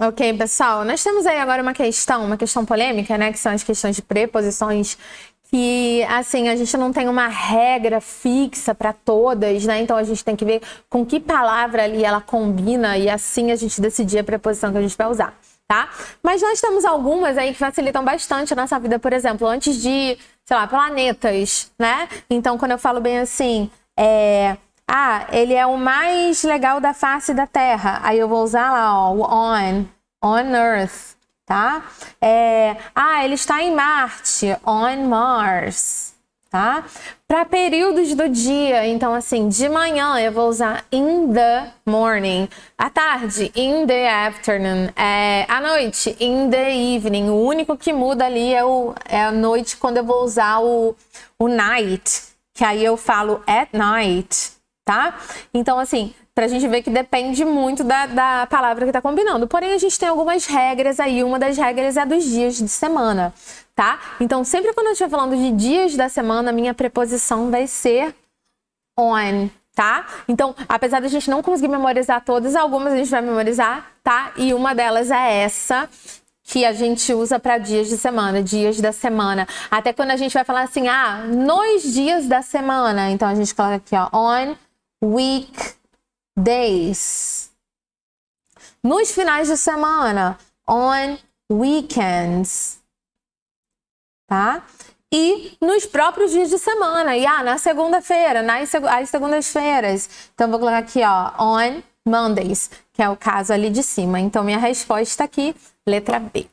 Ok, pessoal, nós temos aí agora uma questão, uma questão polêmica, né? Que são as questões de preposições que assim a gente não tem uma regra fixa para todas, né? Então a gente tem que ver com que palavra ali ela combina e assim a gente decidir a preposição que a gente vai usar, tá? Mas nós temos algumas aí que facilitam bastante a nossa vida, por exemplo, antes de, sei lá, planetas, né? Então quando eu falo bem assim, é, ah, ele é o mais legal da face da Terra. Aí eu vou usar lá, ó, on, on Earth, tá? É, ah, ele está em Marte, on Mars, tá? Para períodos do dia, então assim, de manhã eu vou usar in the morning, à tarde in the afternoon, é, à noite in the evening. O único que muda ali é, o, é a noite quando eu vou usar o, o night, que aí eu falo at night, tá? Então, assim, para a gente ver que depende muito da, da palavra que está combinando. Porém, a gente tem algumas regras aí. Uma das regras é dos dias de semana, tá? Então, sempre quando eu estiver falando de dias da semana, a minha preposição vai ser on, tá? Então, apesar da gente não conseguir memorizar todas, algumas a gente vai memorizar, tá? E uma delas é essa, que a gente usa para dias de semana, dias da semana. Até quando a gente vai falar assim, ah, nos dias da semana. Então, a gente coloca aqui, ó, on weekdays. Nos finais de semana, on weekends. Tá? E nos próprios dias de semana. E ah, na segunda-feira, nas as segundas-feiras. Então vou colocar aqui, ó, on Mondays, que é o caso ali de cima. Então minha resposta aqui, letra B.